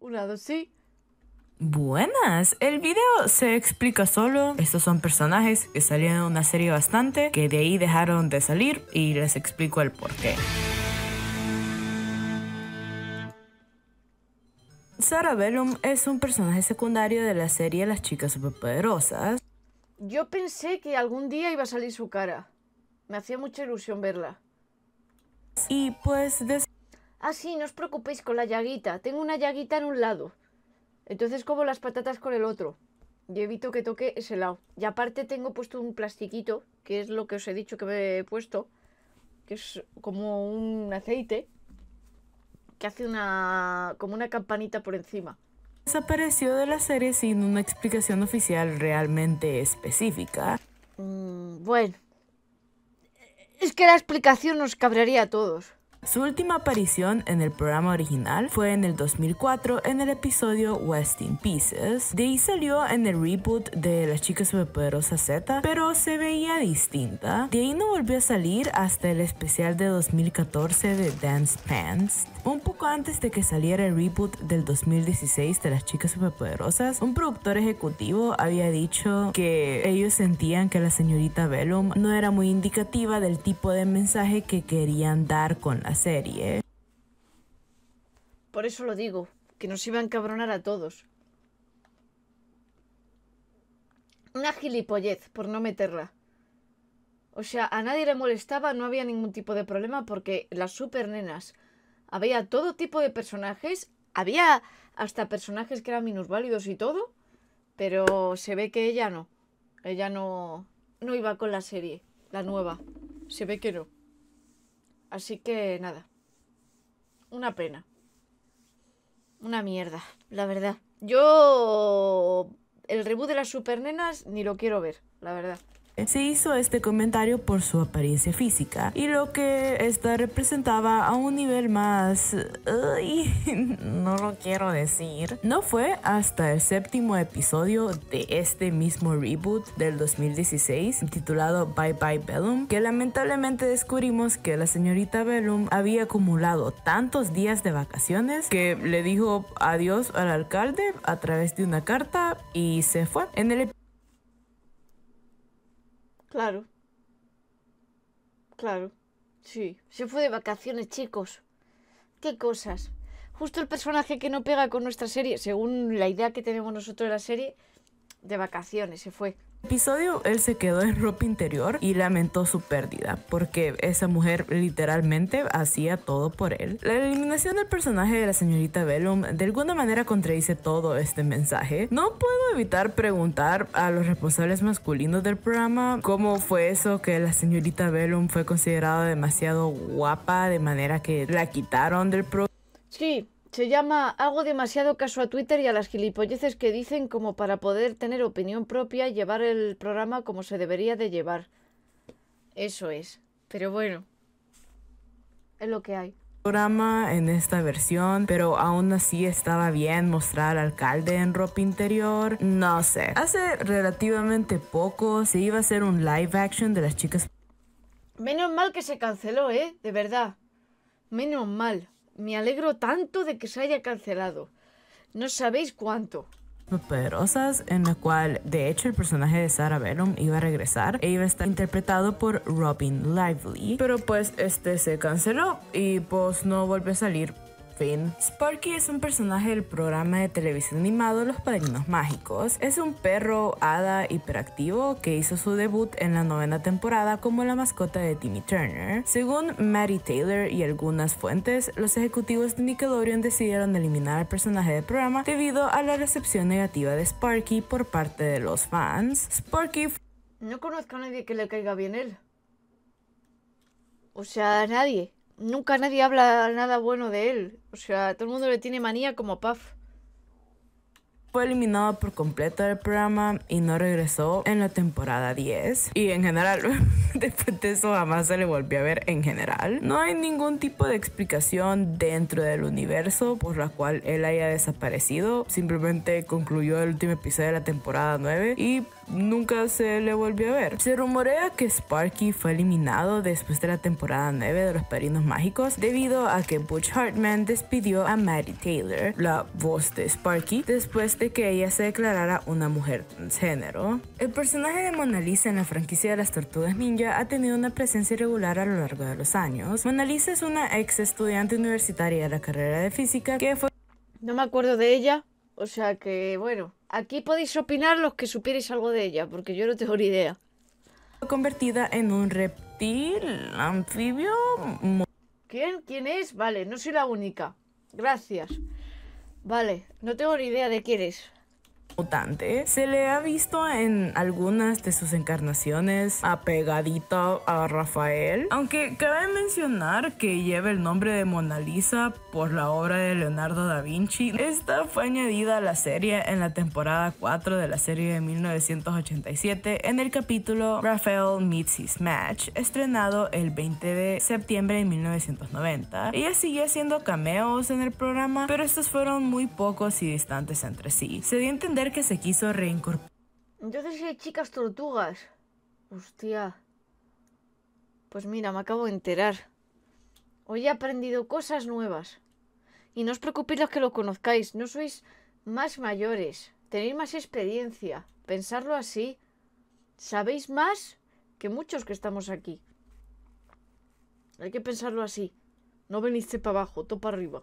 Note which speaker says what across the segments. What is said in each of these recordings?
Speaker 1: Un lado sí.
Speaker 2: Buenas, el video se explica solo. Estos son personajes que salieron en una serie bastante, que de ahí dejaron de salir y les explico el porqué. Sara Bellum es un personaje secundario de la serie Las chicas superpoderosas.
Speaker 1: Yo pensé que algún día iba a salir su cara. Me hacía mucha ilusión verla. Y pues después Ah, sí, no os preocupéis con la llaguita. Tengo una llaguita en un lado. Entonces como las patatas con el otro. Yo evito que toque ese lado. Y aparte tengo puesto un plastiquito, que es lo que os he dicho que me he puesto. Que es como un aceite. Que hace una... como una campanita por encima
Speaker 2: desapareció de la serie sin una explicación oficial realmente específica. Mm, bueno, es que la explicación nos cabrearía a todos. Su última aparición en el programa original fue en el 2004 en el episodio West in Pieces. De ahí salió en el reboot de Las chicas superpoderosa Z, pero se veía distinta. De ahí no volvió a salir hasta el especial de 2014 de Dance Pants. Un poco antes de que saliera el reboot del 2016 de Las chicas superpoderosas, un productor ejecutivo había dicho que ellos sentían que la señorita Bellum no era muy indicativa del tipo de mensaje que querían dar con la serie.
Speaker 1: Por eso lo digo, que nos iba a encabronar a todos. Una gilipollez, por no meterla. O sea, a nadie le molestaba, no había ningún tipo de problema porque las super nenas había todo tipo de personajes, había hasta personajes que eran minusválidos y todo, pero se ve que ella no. Ella no no iba con la serie, la nueva. Se ve que no. Así que nada. Una pena. Una mierda, la verdad. Yo... El reboot de las supernenas ni lo quiero ver, la verdad.
Speaker 2: Se hizo este comentario por su apariencia física y lo que esta representaba a un nivel más... no lo quiero decir. No fue hasta el séptimo episodio de este mismo reboot del 2016 titulado Bye Bye Bellum que lamentablemente descubrimos que la señorita Bellum había acumulado tantos días de vacaciones que le dijo adiós al alcalde a través de una carta y se fue. En el
Speaker 1: Claro. Claro. Sí. Se fue de vacaciones, chicos. Qué cosas. Justo el personaje que no pega con nuestra serie, según la idea que tenemos nosotros de la serie, de vacaciones se fue
Speaker 2: episodio él se quedó en ropa interior y lamentó su pérdida porque esa mujer literalmente hacía todo por él. La eliminación del personaje de la señorita Bellum de alguna manera contradice todo este mensaje. No puedo evitar preguntar a los responsables masculinos del programa cómo fue eso que la señorita Bellum fue considerada demasiado guapa de manera que la quitaron del programa.
Speaker 1: Sí, se llama Hago demasiado caso a Twitter y a las gilipolleces que dicen como para poder tener opinión propia y llevar el programa como se debería de llevar. Eso es. Pero bueno. Es lo que hay
Speaker 2: programa en esta versión, pero aún así estaba bien mostrar al alcalde en ropa interior, no sé. Hace relativamente poco se iba a hacer un live action de las chicas.
Speaker 1: Menos mal que se canceló, ¿eh? De verdad. Menos mal. Me alegro tanto de que se haya cancelado. No sabéis cuánto
Speaker 2: poderosas en la cual de hecho el personaje de Sarah Venom iba a regresar e iba a estar interpretado por Robin Lively pero pues este se canceló y pues no vuelve a salir Sparky es un personaje del programa de televisión animado Los Padrinos Mágicos. Es un perro hada hiperactivo que hizo su debut en la novena temporada como la mascota de Timmy Turner. Según Mary Taylor y algunas fuentes, los ejecutivos de Nickelodeon decidieron eliminar al personaje del programa debido a la recepción negativa de Sparky por parte de los fans. Sparky...
Speaker 1: No conozco a nadie que le caiga bien él. O sea, nadie nunca nadie habla nada bueno de él. O sea, todo el mundo le tiene manía como Puff
Speaker 2: fue eliminado por completo del programa y no regresó en la temporada 10. Y en general, después de eso jamás se le volvió a ver en general. No hay ningún tipo de explicación dentro del universo por la cual él haya desaparecido. Simplemente concluyó el último episodio de la temporada 9 y nunca se le volvió a ver. Se rumorea que Sparky fue eliminado después de la temporada 9 de Los Perinos Mágicos debido a que Butch Hartman despidió a Maddie Taylor, la voz de Sparky, después de que ella se declarara una mujer transgénero. El personaje de Mona Lisa en la franquicia de las Tortugas Ninja ha tenido una presencia irregular a lo largo de los años. Mona Lisa es una ex estudiante universitaria de la carrera de física que fue... No me acuerdo
Speaker 1: de ella, o sea que bueno, aquí podéis opinar los que supierais algo de ella, porque yo no tengo ni idea.
Speaker 2: Convertida en un reptil, anfibio...
Speaker 1: ¿Quién? ¿Quién es? Vale, no soy la única. Gracias. Vale, no tengo ni idea de quién es.
Speaker 2: Se le ha visto en algunas de sus encarnaciones apegadita a Rafael, aunque cabe mencionar que lleva el nombre de Mona Lisa por la obra de Leonardo da Vinci. Esta fue añadida a la serie en la temporada 4 de la serie de 1987 en el capítulo Rafael Meets His Match, estrenado el 20 de septiembre de 1990. Ella siguió haciendo cameos en el programa, pero estos fueron muy pocos y distantes entre sí. Se dio a entender que se quiso reincorporar.
Speaker 1: Entonces hay chicas tortugas. Hostia. Pues mira, me acabo de enterar. Hoy he aprendido cosas nuevas. Y no os preocupéis los que lo conozcáis, no sois más mayores, tenéis más experiencia. Pensarlo así, sabéis más que muchos que estamos aquí. Hay que pensarlo así. No venís para abajo, topa arriba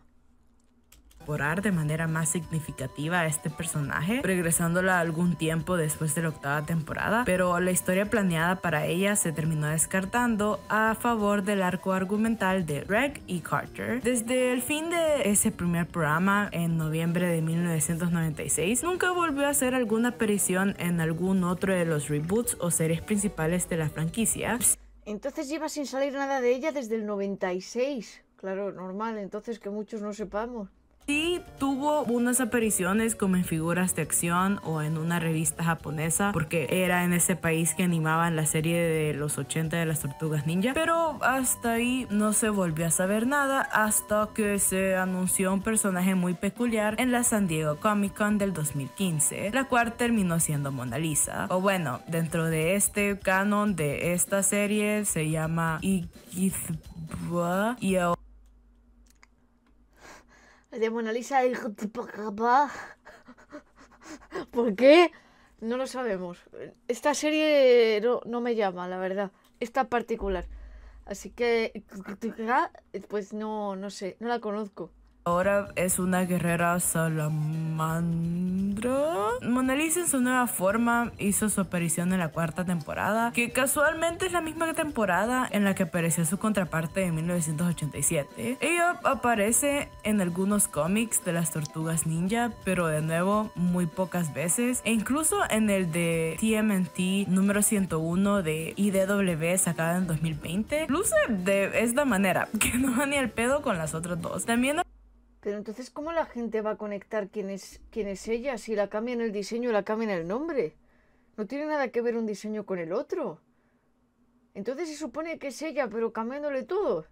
Speaker 2: de manera más significativa a este personaje, regresándola algún tiempo después de la octava temporada, pero la historia planeada para ella se terminó descartando a favor del arco argumental de Greg y Carter. Desde el fin de ese primer programa, en noviembre de 1996, nunca volvió a hacer alguna aparición en algún otro de los reboots o series principales de la franquicia.
Speaker 1: Entonces lleva sin salir nada de ella desde el 96. Claro, normal, entonces que muchos no sepamos.
Speaker 2: Sí tuvo unas apariciones como en figuras de acción o en una revista japonesa, porque era en ese país que animaban la serie de los 80 de las tortugas ninja, pero hasta ahí no se volvió a saber nada hasta que se anunció un personaje muy peculiar en la San Diego Comic Con del 2015, la cual terminó siendo Mona Lisa, o bueno, dentro de este canon de esta serie se llama y y ahora
Speaker 1: de Mona Lisa y... ¿Por qué? No lo sabemos. Esta serie no, me llama, la verdad. Esta particular. Así que, pues no, no sé, no la conozco.
Speaker 2: Ahora es una guerrera salamandra. Mona Lisa en su nueva forma hizo su aparición en la cuarta temporada, que casualmente es la misma temporada en la que apareció su contraparte en 1987. Ella aparece en algunos cómics de las tortugas ninja, pero de nuevo muy pocas veces, e incluso en el de TMNT número 101 de IDW sacada en 2020. Luce de esta manera, que no va ni al pedo con las otras dos. También
Speaker 1: pero entonces, ¿cómo la gente va a conectar quién es, ella si la cambian el diseño o la cambian el nombre? No tiene nada que ver un diseño con el otro. Entonces se supone que es ella, pero cambiándole todo.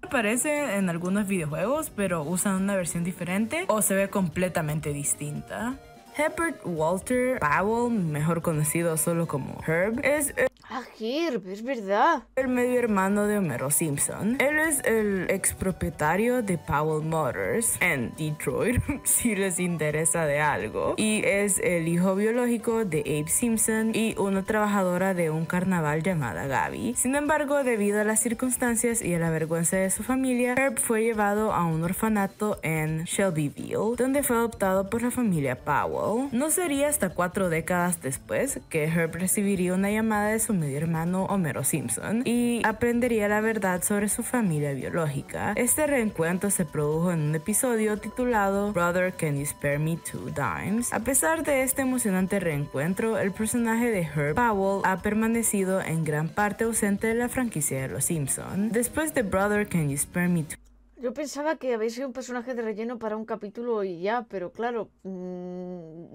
Speaker 2: Aparece en algunos videojuegos, pero usan una versión diferente o se ve completamente distinta. Herbert Walter Powell, mejor conocido solo como Herb, es... Ah, Herb, es verdad. El medio hermano de Homero Simpson. Él es el expropietario de Powell Motors en Detroit, si les interesa de algo. Y es el hijo biológico de Abe Simpson y una trabajadora de un carnaval llamada Gabby. Sin embargo, debido a las circunstancias y a la vergüenza de su familia, Herb fue llevado a un orfanato en Shelbyville, donde fue adoptado por la familia Powell. No sería hasta cuatro décadas después que Herb recibiría una llamada de su medio hermano Homero Simpson y aprendería la verdad sobre su familia biológica. Este reencuentro se produjo en un episodio titulado Brother Can You Spare Me Two Dimes. A pesar de este emocionante reencuentro, el personaje de Herb Powell ha permanecido en gran parte ausente de la franquicia de Los Simpson. Después de Brother Can You Spare Me Two
Speaker 1: yo pensaba que habéis sido un personaje de relleno para un capítulo y ya, pero claro, mm,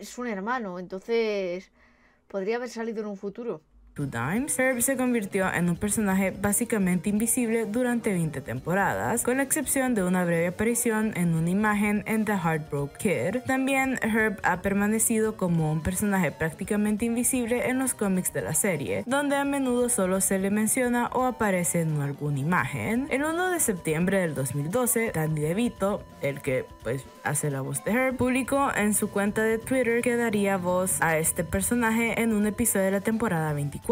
Speaker 1: es un hermano, entonces podría haber salido en un futuro.
Speaker 2: Herb se convirtió en un personaje básicamente invisible durante 20 temporadas, con la excepción de una breve aparición en una imagen en The Heartbroken Kid. También Herb ha permanecido como un personaje prácticamente invisible en los cómics de la serie, donde a menudo solo se le menciona o aparece en alguna imagen. El 1 de septiembre del 2012, Danny DeVito, el que pues hace la voz de Herb, publicó en su cuenta de Twitter que daría voz a este personaje en un episodio de la temporada 24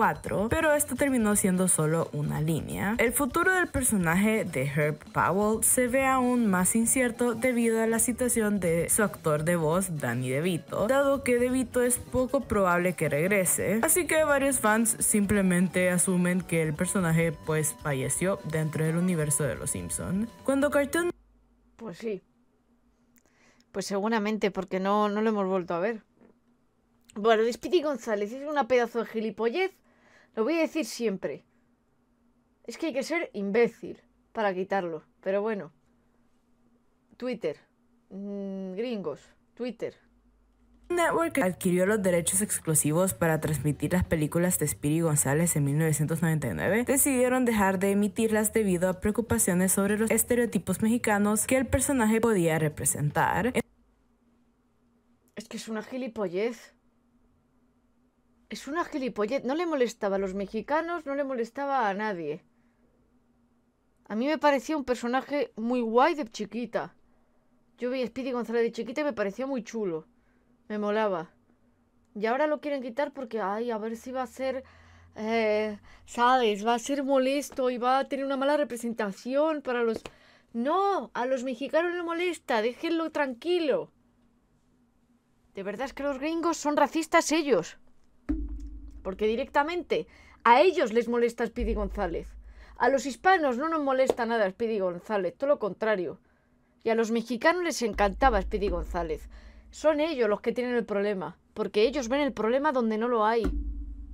Speaker 2: pero esto terminó siendo solo una línea. El futuro del personaje de Herb Powell se ve aún más incierto debido a la situación de su actor de voz Danny DeVito, dado que DeVito es poco probable que regrese, así que varios fans simplemente asumen que el personaje pues falleció dentro del universo de los Simpson. Cuando Cartoon Pues sí.
Speaker 1: Pues seguramente porque no no lo hemos vuelto a ver. Bueno, Despiti González es una pedazo de gilipollez lo voy a decir siempre. Es que hay que ser imbécil para quitarlo. Pero bueno. Twitter. Mm, gringos. Twitter.
Speaker 2: Network adquirió los derechos exclusivos para transmitir las películas de Spiri González en 1999, decidieron dejar de emitirlas debido a preocupaciones sobre los estereotipos mexicanos que el personaje podía representar.
Speaker 1: Es que es una gilipollez. Es una gilipollez. No le molestaba a los mexicanos, no le molestaba a nadie. A mí me parecía un personaje muy guay de chiquita. Yo vi a Speedy González de chiquita y me parecía muy chulo. Me molaba. Y ahora lo quieren quitar porque, ay, a ver si va a ser... Eh, ¿Sabes? Va a ser molesto y va a tener una mala representación para los... No, a los mexicanos no molesta, déjenlo tranquilo. De verdad es que los gringos son racistas ellos porque directamente a ellos les molesta Speedy González. A los hispanos no nos molesta nada Speedy González, todo lo contrario. Y a los mexicanos les encantaba Speedy González. Son ellos los que tienen el problema, porque ellos ven el problema donde no lo hay.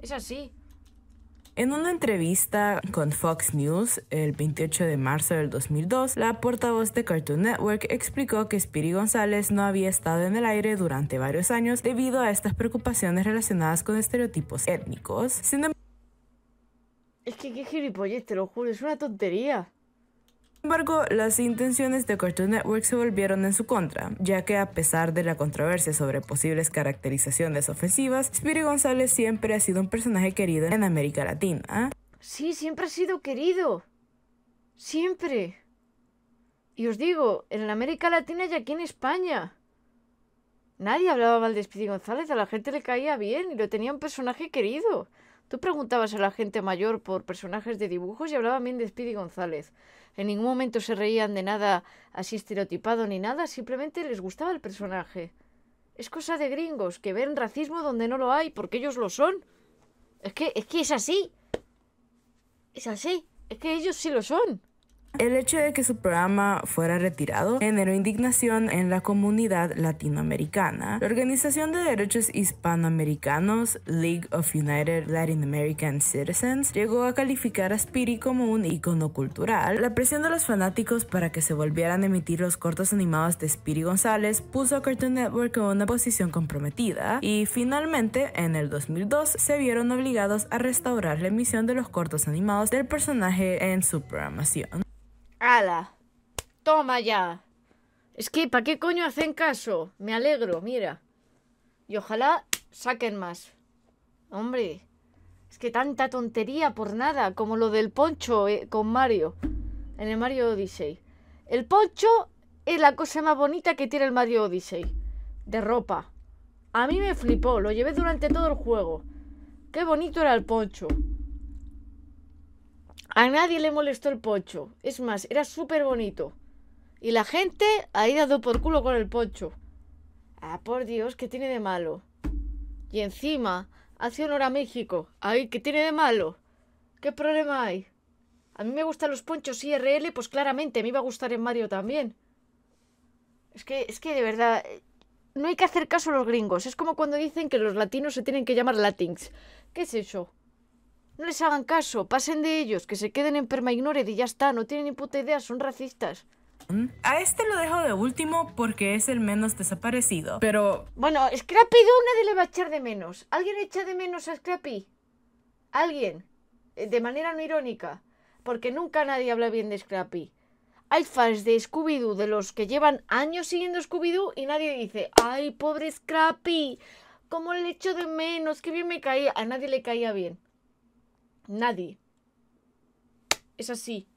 Speaker 1: Es así.
Speaker 2: En una entrevista con Fox News el 28 de marzo del 2002, la portavoz de Cartoon Network explicó que Spiri González no había estado en el aire durante varios años debido a estas preocupaciones relacionadas con estereotipos étnicos. Sin em-
Speaker 1: es que qué gilipollas te lo juro, es una tontería.
Speaker 2: Sin embargo, las intenciones de Cartoon Network se volvieron en su contra, ya que a pesar de la controversia sobre posibles caracterizaciones ofensivas, Spidey González siempre ha sido un personaje querido en América Latina.
Speaker 1: Sí, siempre ha sido querido. Siempre. Y os digo, en América Latina y aquí en España. Nadie hablaba mal de Spidey González, a la gente le caía bien y lo tenía un personaje querido. Tú preguntabas a la gente mayor por personajes de dibujos y hablaban bien de Speedy González. En ningún momento se reían de nada así estereotipado ni nada, simplemente les gustaba el personaje. Es cosa de gringos que ven racismo donde no lo hay porque ellos lo son. Es que es que es así. Es así.
Speaker 2: Es que ellos sí lo son. El hecho de que su programa fuera retirado generó indignación en la comunidad latinoamericana. La Organización de Derechos Hispanoamericanos, League of United Latin American Citizens, llegó a calificar a Spiri como un icono cultural. La presión de los fanáticos para que se volvieran a emitir los cortos animados de Spiri González puso a Cartoon Network en una posición comprometida y finalmente en el 2002 se vieron obligados a restaurar la emisión de los cortos animados del personaje en su programación.
Speaker 1: ¡Toma ya! Es que, ¿para qué coño hacen caso? Me alegro, mira. Y ojalá saquen más. Hombre, es que tanta tontería por nada, como lo del poncho eh, con Mario, en el Mario Odyssey. El poncho es la cosa más bonita que tiene el Mario Odyssey, de ropa. A mí me flipó, lo llevé durante todo el juego. Qué bonito era el poncho. A nadie le molestó el poncho. Es más, era súper bonito. Y la gente ha ido por culo con el poncho. Ah, por Dios, ¿qué tiene de malo? Y encima, hace honor a México. Ay, ¿qué tiene de malo? ¿Qué problema hay? A mí me gustan los ponchos IRL, pues claramente me iba a gustar en Mario también. Es que, es que de verdad, no hay que hacer caso a los gringos. Es como cuando dicen que los latinos se tienen que llamar latins. ¿Qué es eso? No les hagan caso, pasen de ellos, que se queden en permaignored y ya está, no tienen ni puta idea, son racistas.
Speaker 2: Mm. A este lo dejo de último porque es el menos desaparecido, pero...
Speaker 1: Bueno, Scrappy Doo nadie le va a echar de menos. ¿Alguien echa de menos a Scrappy? ¿Alguien? Eh, de manera no irónica. Porque nunca nadie habla bien de Scrappy. Hay fans de Scooby-Doo de los que llevan años siguiendo Scooby-Doo y nadie dice, ¡ay, pobre Scrappy! ¿Cómo le echo de menos? ¡Qué bien me caía! A nadie le caía bien. Nadie. Es así.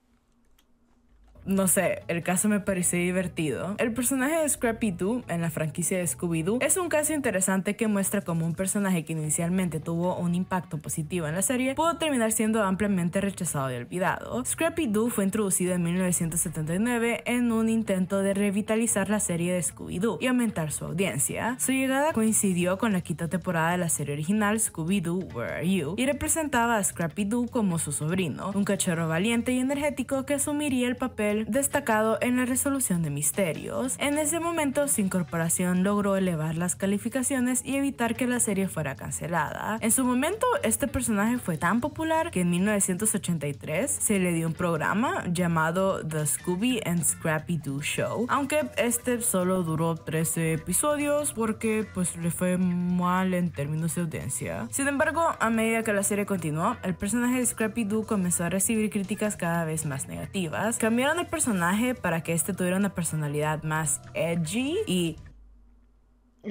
Speaker 2: No sé, el caso me parece divertido. El personaje de Scrappy Doo en la franquicia de Scooby-Doo es un caso interesante que muestra cómo un personaje que inicialmente tuvo un impacto positivo en la serie pudo terminar siendo ampliamente rechazado y olvidado. Scrappy Doo fue introducido en 1979 en un intento de revitalizar la serie de Scooby-Doo y aumentar su audiencia. Su llegada coincidió con la quinta temporada de la serie original Scooby-Doo Where Are You y representaba a Scrappy Doo como su sobrino, un cachorro valiente y energético que asumiría el papel destacado en la resolución de misterios. En ese momento, su incorporación logró elevar las calificaciones y evitar que la serie fuera cancelada. En su momento, este personaje fue tan popular que en 1983 se le dio un programa llamado The Scooby and Scrappy Doo Show, aunque este solo duró 13 episodios porque pues le fue mal en términos de audiencia. Sin embargo, a medida que la serie continuó, el personaje de Scrappy Doo comenzó a recibir críticas cada vez más negativas. Cambiaron personaje para que este tuviera una personalidad más edgy y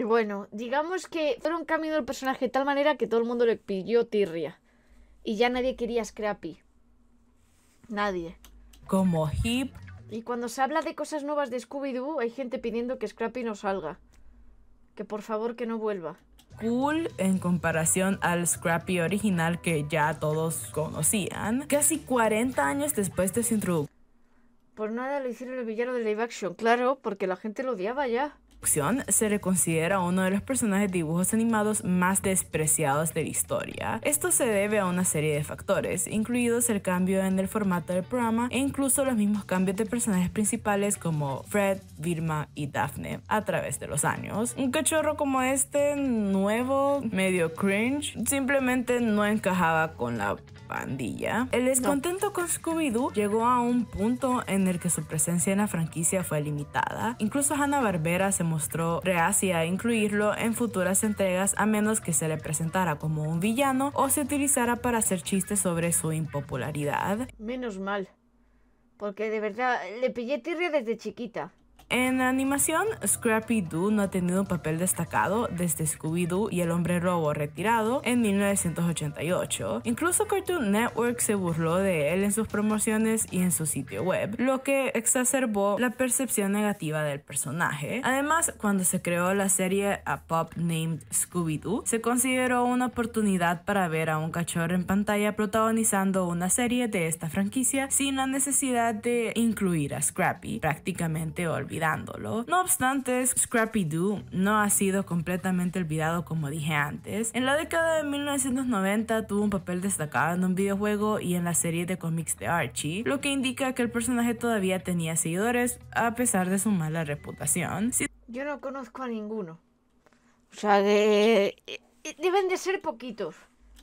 Speaker 1: bueno, digamos que fueron cambiando el personaje de tal manera que todo el mundo le pidió tirria. Y ya nadie quería Scrappy. Nadie. Como hip. Y cuando se habla de cosas nuevas de Scooby-Doo, hay gente pidiendo que Scrappy no salga. Que por favor que no vuelva.
Speaker 2: Cool en comparación al Scrappy original que ya todos conocían. Casi 40 años después de su introducción.
Speaker 1: Por nada lo hicieron el villano de live action. Claro, porque la gente lo odiaba ya
Speaker 2: se le considera uno de los personajes de dibujos animados más despreciados de la historia. Esto se debe a una serie de factores, incluidos el cambio en el formato del programa e incluso los mismos cambios de personajes principales como Fred, Vilma y Daphne a través de los años. Un cachorro como este, nuevo, medio cringe, simplemente no encajaba con la pandilla. El descontento con Scooby-Doo llegó a un punto en el que su presencia en la franquicia fue limitada. Incluso Hanna-Barbera se mostró reacia a incluirlo en futuras entregas a menos que se le presentara como un villano o se utilizara para hacer chistes sobre su impopularidad.
Speaker 1: Menos mal, porque de verdad le pillé tirria desde chiquita.
Speaker 2: En animación, Scrappy-Doo no ha tenido un papel destacado desde Scooby-Doo y El Hombre Robo retirado en 1988. Incluso Cartoon Network se burló de él en sus promociones y en su sitio web, lo que exacerbó la percepción negativa del personaje. Además, cuando se creó la serie A Pop Named Scooby-Doo, se consideró una oportunidad para ver a un cachorro en pantalla protagonizando una serie de esta franquicia sin la necesidad de incluir a Scrappy, prácticamente olvidado. No obstante, Scrappy Doo no ha sido completamente olvidado como dije antes. En la década de 1990 tuvo un papel destacado en un videojuego y en la serie de cómics de Archie, lo que indica que el personaje todavía tenía seguidores a pesar de su mala reputación.
Speaker 1: Yo no conozco a ninguno.
Speaker 2: O sea, eh, eh, deben
Speaker 1: de ser poquitos.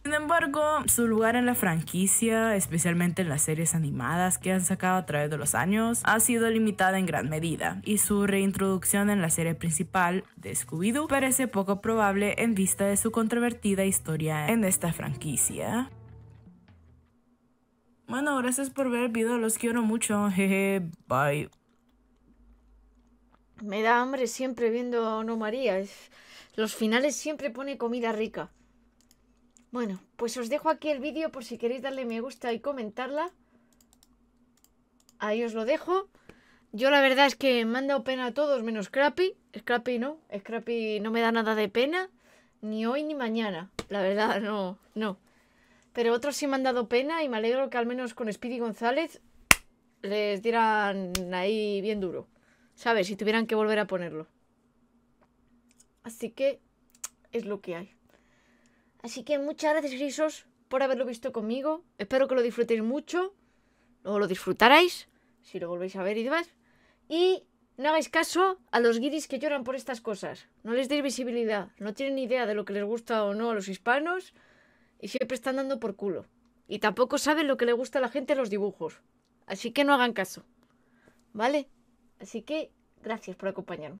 Speaker 2: Sin embargo, su lugar en la franquicia, especialmente en las series animadas que han sacado a través de los años, ha sido limitada en gran medida, y su reintroducción en la serie principal de Scooby-Doo parece poco probable en vista de su controvertida historia en esta franquicia. Bueno, gracias por ver el video, los quiero mucho, jeje, bye.
Speaker 1: Me da hambre siempre viendo No María, los finales siempre pone comida rica. Bueno, pues os dejo aquí el vídeo por si queréis darle me gusta y comentarla. Ahí os lo dejo. Yo la verdad es que me han dado pena a todos, menos Scrappy. Scrappy no, Scrappy no me da nada de pena, ni hoy ni mañana. La verdad, no, no. Pero otros sí me han dado pena y me alegro que al menos con Speedy González les dieran ahí bien duro. ¿Sabes? Si tuvieran que volver a ponerlo. Así que es lo que hay. Así que muchas gracias, Grisos, por haberlo visto conmigo. Espero que lo disfrutéis mucho. Luego lo disfrutaréis, si lo volvéis a ver y demás. Y no hagáis caso a los guiris que lloran por estas cosas. No les deis visibilidad. No tienen idea de lo que les gusta o no a los hispanos. Y siempre están dando por culo. Y tampoco saben lo que le gusta a la gente los dibujos. Así que no hagan caso. ¿Vale? Así que gracias por acompañarme.